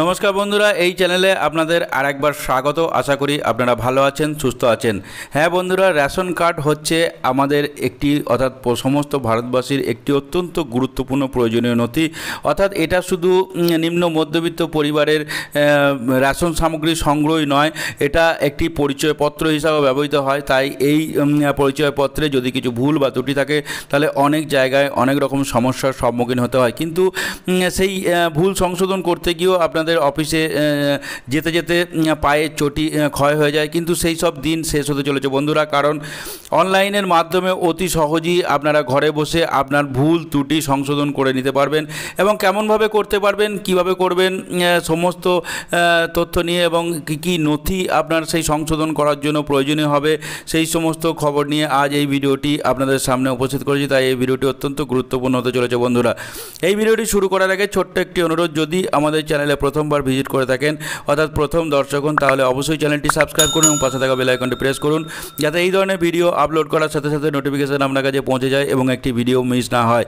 নমস্কার বন্ধুরা এই চ্যানেলে আপনাদের আরেকবার স্বাগত আশা করি আপনারা ভালো আছেন সুস্থ আছেন হ্যাঁ বন্ধুরা রেশন কার্ড হচ্ছে আমাদের একটি অর্থাৎ সমস্ত ভারতবাসীর একটি অত্যন্ত গুরুত্বপূর্ণ প্রয়োজনীয় নথি অর্থাৎ এটা শুধু নিম্ন মধ্যবিত্ত পরিবারের রেশন সামগ্রী সংগ্রহই নয় এটা একটি পরিচয়পত্র হিসাবে ব্যবহৃত হয় তাই এই পরিচয়পত্রে যদি কিছু ভুল বা ত্রুটি থাকে তাহলে অনেক জায়গায় অনেক রকম সমস্যার সম্মুখীন হতে হয় কিন্তু সেই ভুল সংশোধন করতে গিয়েও আপনার আপনাদের অফিসে যেতে যেতে পায়ে চটি ক্ষয় হয়ে যায় কিন্তু সেই সব দিন শেষ হতে চলেছে বন্ধুরা কারণ অনলাইনের মাধ্যমে অতি সহজেই আপনারা ঘরে বসে আপনার ভুল ত্রুটি সংশোধন করে নিতে পারবেন এবং কেমনভাবে করতে পারবেন কিভাবে করবেন সমস্ত তথ্য নিয়ে এবং কী কী নথি আপনার সেই সংশোধন করার জন্য প্রয়োজনীয় হবে সেই সমস্ত খবর নিয়ে আজ এই ভিডিওটি আপনাদের সামনে উপস্থিত করেছি তাই এই ভিডিওটি অত্যন্ত গুরুত্বপূর্ণ হতে চলেছে বন্ধুরা এই ভিডিওটি শুরু করার আগে ছোট্ট একটি অনুরোধ যদি আমাদের চ্যানেলে প্রথমবার ভিজিট করে থাকেন অর্থাৎ প্রথম দর্শক হন তাহলে অবশ্যই চ্যানেলটি সাবস্ক্রাইব করুন এবং পাশে থাকা বেলাইকনটি প্রেস করুন যাতে এই ধরনের ভিডিও আপলোড করার সাথে সাথে নোটিফিকেশান আপনার কাছে পৌঁছে যায় এবং একটি ভিডিও মিস না হয়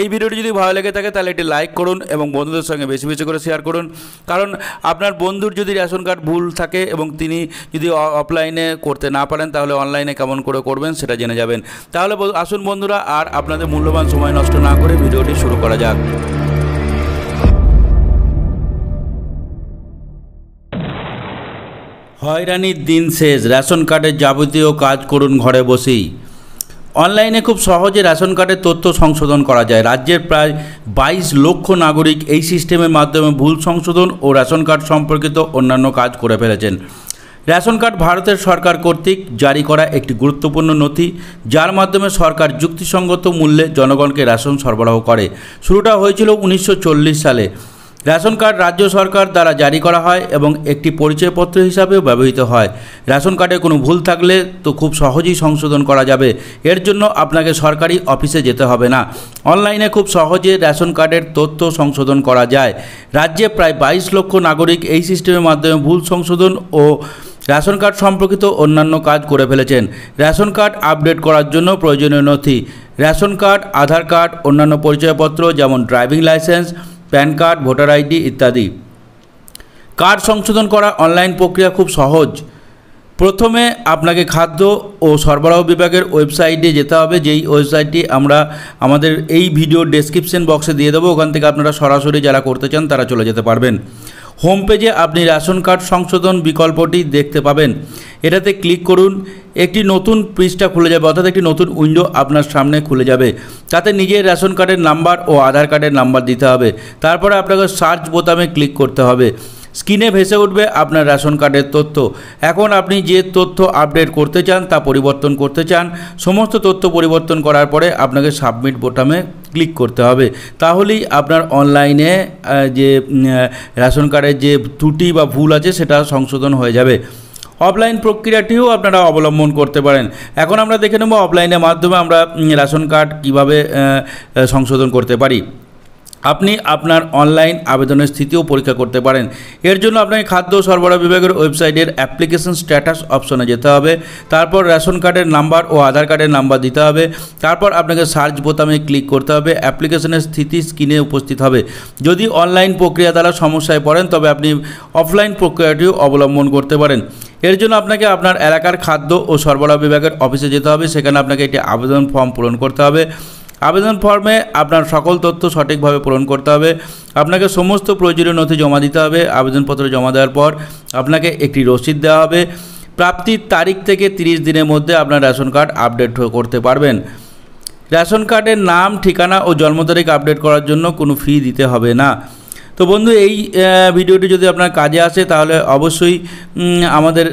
এই ভিডিওটি যদি ভালো লেগে থাকে তাহলে একটি লাইক করুন এবং বন্ধুদের সঙ্গে বেশি বেশি করে শেয়ার করুন কারণ আপনার বন্ধুর যদি রেশন কার্ড ভুল থাকে এবং তিনি যদি অফলাইনে করতে না পারেন তাহলে অনলাইনে কেমন করে করবেন সেটা জেনে যাবেন তাহলে আসুন বন্ধুরা আর আপনাদের মূল্যবান সময় নষ্ট না করে ভিডিওটি শুরু করা যাক হয়রানির দিন শেষ রেশন কার্ডের যাবতীয় কাজ করুন ঘরে বসেই অনলাইনে খুব সহজে রেশন কার্ডের তথ্য সংশোধন করা যায় রাজ্যের প্রায় বাইশ লক্ষ নাগরিক এই সিস্টেমের মাধ্যমে ভুল সংশোধন ও রেশন কার্ড সম্পর্কিত অন্যান্য কাজ করে ফেলেছেন রেশন কার্ড ভারতের সরকার কর্তৃক জারি করা একটি গুরুত্বপূর্ণ নথি যার মাধ্যমে সরকার যুক্তিসঙ্গত মূল্যে জনগণকে রেশন সরবরাহ করে শুরুটা হয়েছিল উনিশশো সালে রেশন কার্ড রাজ্য সরকার দ্বারা জারি করা হয় এবং একটি পরিচয়পত্র হিসাবেও ব্যবহৃত হয় রেশন কার্ডে কোনো ভুল থাকলে তো খুব সহজেই সংশোধন করা যাবে এর জন্য আপনাকে সরকারি অফিসে যেতে হবে না অনলাইনে খুব সহজে রেশন কার্ডের তথ্য সংশোধন করা যায় রাজ্যে প্রায় বাইশ লক্ষ নাগরিক এই সিস্টেমের মাধ্যমে ভুল সংশোধন ও রেশন কার্ড সম্পর্কিত অন্যান্য কাজ করে ফেলেছেন রেশন কার্ড আপডেট করার জন্য প্রয়োজনীয় নথি রেশন কার্ড আধার কার্ড অন্যান্য পরিচয়পত্র যেমন driving licence PAN card voter ID ইত্যাদি কার্ড সংশোধন করা অনলাইন প্রক্রিয়া খুব সহজ প্রথমে আপনাকে খাদ্য ও সরবরাহ বিভাগের ওয়েবসাইটে যেতে হবে যেই ওয়েবসাইটটি আমরা আমাদের এই ভিডিও ডেসক্রিপশন বক্সে দিয়ে দেবো ওখান থেকে আপনারা সরাসরি যারা করতে চান তারা চলে যেতে পারবেন হোম পেজে আপনি রেশন কার্ড সংশোধন বিকল্পটি দেখতে পাবেন এটাতে ক্লিক করুন একটি নতুন পৃষ্ঠা খুলে যাবে অর্থাৎ একটি নতুন উইন্ডো আপনার সামনে খুলে যাবে তাতে নিজের রেশন কার্ডের নাম্বার ও আধার কার্ডের নাম্বার দিতে হবে তারপরে আপনাকে সার্চ বোতামে ক্লিক করতে হবে স্ক্রিনে ভেসে উঠবে আপনার রেশন কার্ডের তথ্য এখন আপনি যে তথ্য আপডেট করতে চান তা পরিবর্তন করতে চান সমস্ত তথ্য পরিবর্তন করার পরে আপনাকে সাবমিট বোতামে ক্লিক করতে হবে তাহলেই আপনার অনলাইনে যে রেশন কার্ডের যে ত্রুটি বা ভুল আছে সেটা সংশোধন হয়ে যাবে অফলাইন প্রক্রিয়াটিও আপনারা অবলম্বন করতে পারেন এখন আমরা দেখে নেব অফলাইনের মাধ্যমে আমরা রেশন কার্ড কীভাবে সংশোধন করতে পারি আপনি আপনার অনলাইন আবেদনের স্থিতিও পরীক্ষা করতে পারেন এর জন্য আপনাকে খাদ্য সরবরাহ বিভাগের ওয়েবসাইটের অ্যাপ্লিকেশন স্ট্যাটাস অপশনে যেতে হবে তারপর রেশন কার্ডের নাম্বার ও আধার কার্ডের নাম্বার দিতে হবে তারপর আপনাকে সার্চ বোতামে ক্লিক করতে হবে অ্যাপ্লিকেশনের স্থিতি স্ক্রিনে উপস্থিত হবে যদি অনলাইন প্রক্রিয়া দ্বারা সমস্যায় পড়েন তবে আপনি অফলাইন প্রক্রিয়াটিও অবলম্বন করতে পারেন এর জন্য আপনাকে আপনার এলাকার খাদ্য ও সরবরাহ বিভাগের অফিসে যেতে হবে সেখানে আপনাকে একটি আবেদন ফর্ম পূরণ করতে হবে আবেদন ফর্মে আপনার সকল তথ্য সঠিকভাবে পূরণ করতে হবে আপনাকে সমস্ত প্রয়োজনীয় নথি জমা দিতে হবে আবেদনপত্র জমা দেওয়ার পর আপনাকে একটি রসিদ দেওয়া হবে প্রাপ্তির তারিখ থেকে 30 দিনের মধ্যে আপনার রেশন কার্ড আপডেট করতে পারবেন রেশন কার্ডের নাম ঠিকানা ও জন্ম তারিখ আপডেট করার জন্য কোনো ফি দিতে হবে না তো বন্ধু এই ভিডিওটি যদি আপনার কাজে আসে তাহলে অবশ্যই আমাদের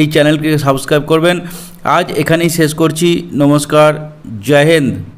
এই চ্যানেলকে সাবস্ক্রাইব করবেন আজ এখানেই শেষ করছি নমস্কার জয় হিন্দ